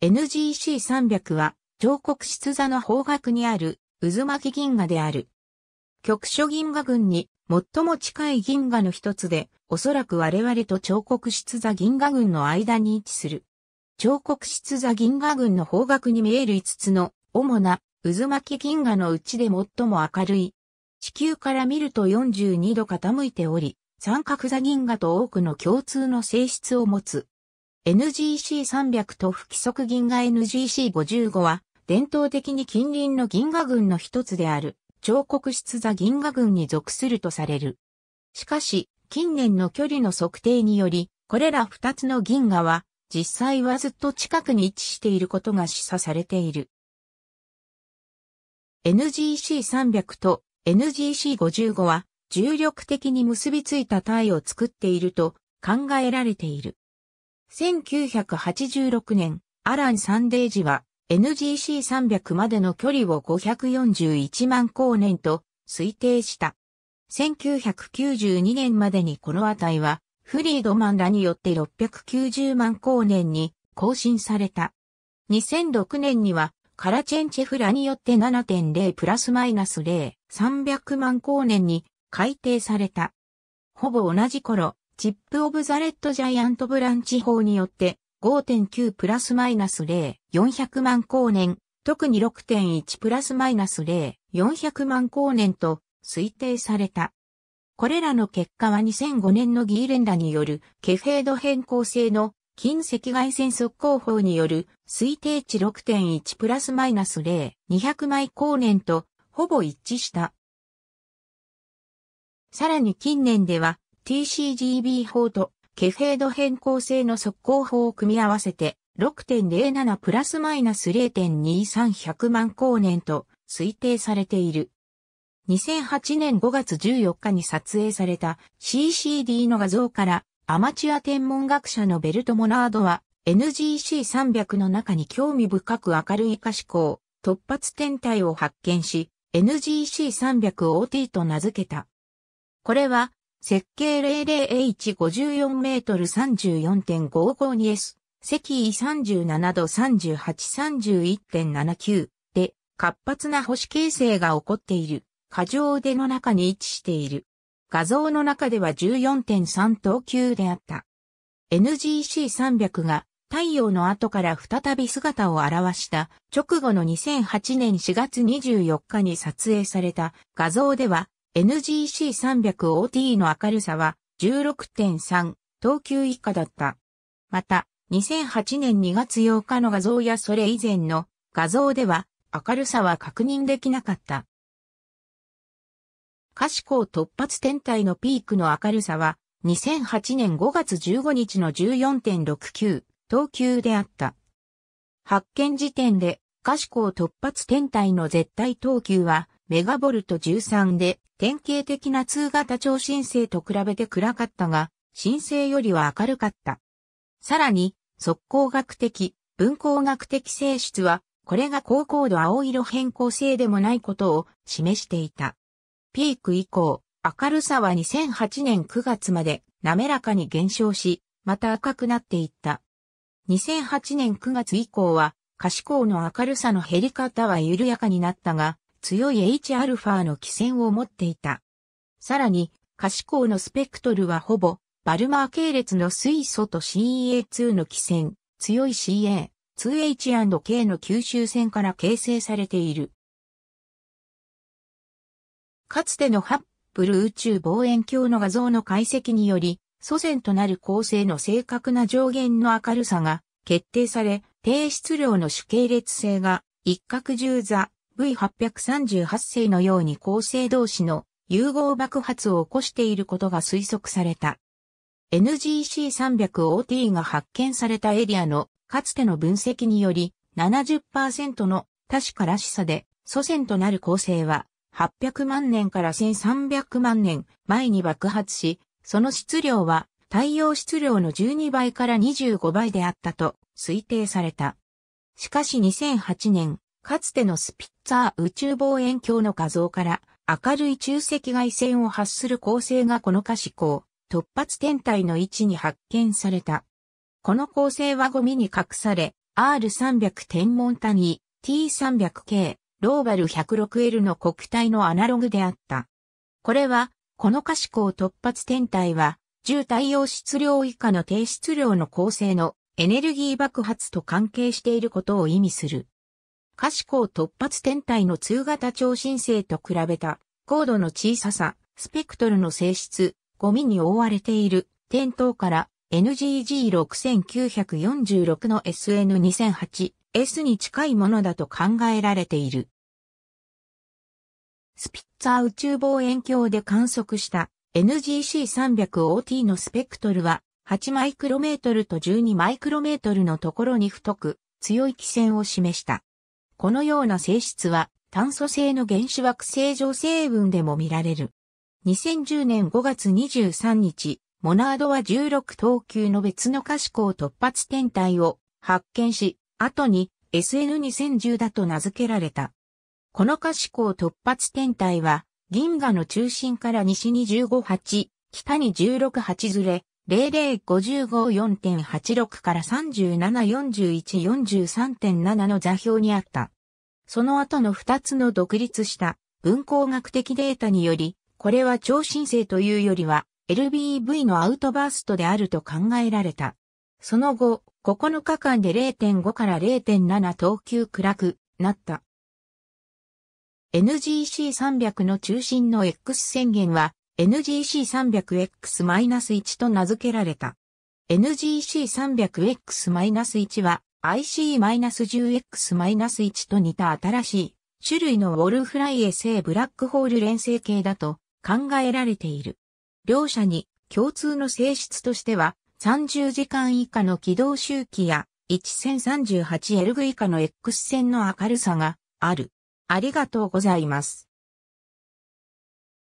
NGC300 は、彫刻室座の方角にある渦巻き銀河である。局所銀河群に最も近い銀河の一つで、おそらく我々と彫刻室座銀河群の間に位置する。彫刻室座銀河群の方角に見える5つの主な渦巻き銀河のうちで最も明るい。地球から見ると42度傾いており、三角座銀河と多くの共通の性質を持つ。NGC300 と不規則銀河 NGC55 は、伝統的に近隣の銀河群の一つである、彫刻室座銀河群に属するとされる。しかし、近年の距離の測定により、これら二つの銀河は、実際はずっと近くに位置していることが示唆されている。NGC300 と NGC55 は、重力的に結びついた体を作っていると考えられている。1986年、アラン・サンデージは NGC300 までの距離を541万光年と推定した。1992年までにこの値はフリードマンらによって690万光年に更新された。2006年にはカラチェンチェフらによって7.0プラスマイナス0、300万光年に改定された。ほぼ同じ頃、チップオブザレットジャイアントブランチ法によって5.9プラスマイナス0、400万光年、特に6.1プラスマイナス0、400万光年と推定された。これらの結果は2005年のギーレンダによるケフェード変更性の近赤外線速攻法による推定値6.1プラスマイナス0、200枚光年とほぼ一致した。さらに近年では TCGB 法とケフェード変更性の速攻法を組み合わせて6.07プラスマイナス0.23100万光年と推定されている。2008年5月14日に撮影された CCD の画像からアマチュア天文学者のベルト・モナードは NGC300 の中に興味深く明るい可視光突発天体を発見し NGC300OT と名付けた。これは設計 00H54 メートル 34.552S、赤位37度3831.79で活発な星形成が起こっている。過剰での中に位置している。画像の中では14.3等級であった。NGC300 が太陽の後から再び姿を現した直後の2008年4月24日に撮影された画像では NGC300OT の明るさは16.3等級以下だった。また、2008年2月8日の画像やそれ以前の画像では明るさは確認できなかった。可視光突発天体のピークの明るさは2008年5月15日の14.69等級であった。発見時点で可視光突発天体の絶対等級は、メガボルト13で、典型的な通型超新星と比べて暗かったが、新星よりは明るかった。さらに、速光学的、分光学的性質は、これが高高度青色変更性でもないことを示していた。ピーク以降、明るさは2008年9月まで滑らかに減少し、また赤くなっていった。2008年9月以降は可視光の明るさの減り方は緩やかになったが、強い Hα の基線を持っていた。さらに、可視光のスペクトルはほぼ、バルマー系列の水素と CA2 の基線、強い CA、2H&K の吸収線から形成されている。かつてのハッブル宇宙望遠鏡の画像の解析により、祖先となる構成の正確な上限の明るさが決定され、低質量の主系列性が一角十座 V838 星のように構成同士の融合爆発を起こしていることが推測された。NGC300OT が発見されたエリアのかつての分析により70%の確からしさで祖先となる構成は800万年から1300万年前に爆発し、その質量は太陽質量の12倍から25倍であったと推定された。しかし2008年、かつてのスピッツァー宇宙望遠鏡の画像から明るい中赤外線を発する構成がこの可視光、突発天体の位置に発見された。この構成はゴミに隠され、R300 天文谷 T300K ローバル 106L の国体のアナログであった。これは、この可視光突発天体は宙対応質量以下の低質量の構成のエネルギー爆発と関係していることを意味する。可視光突発天体の通型超新星と比べた高度の小ささ、スペクトルの性質、ゴミに覆われている点灯から NGG6946 の SN2008、S に近いものだと考えられている。スピッツァー宇宙望遠鏡で観測した NGC300OT のスペクトルは8マイクロメートルと12マイクロメートルのところに太く強い気線を示した。このような性質は炭素性の原子惑星上成分でも見られる。2010年5月23日、モナードは16等級の別の可視光突発天体を発見し、後に SN2010 だと名付けられた。この可視光突発天体は銀河の中心から西に158、北に168ずれ、0055.4.86から374143.7の座標にあった。その後の2つの独立した文光学的データにより、これは超新星というよりは LBEV のアウトバーストであると考えられた。その後、9日間で0.5から0.7等級暗くなった。NGC300 の中心の X 宣言は NGC300X-1 と名付けられた。NGC300X-1 は IC-10X-1 と似た新しい種類のウォルフライエ製ブラックホール連成形だと考えられている。両者に共通の性質としては30時間以下の軌道周期や 1038L 以下の X 線の明るさがある。ありがとうございます。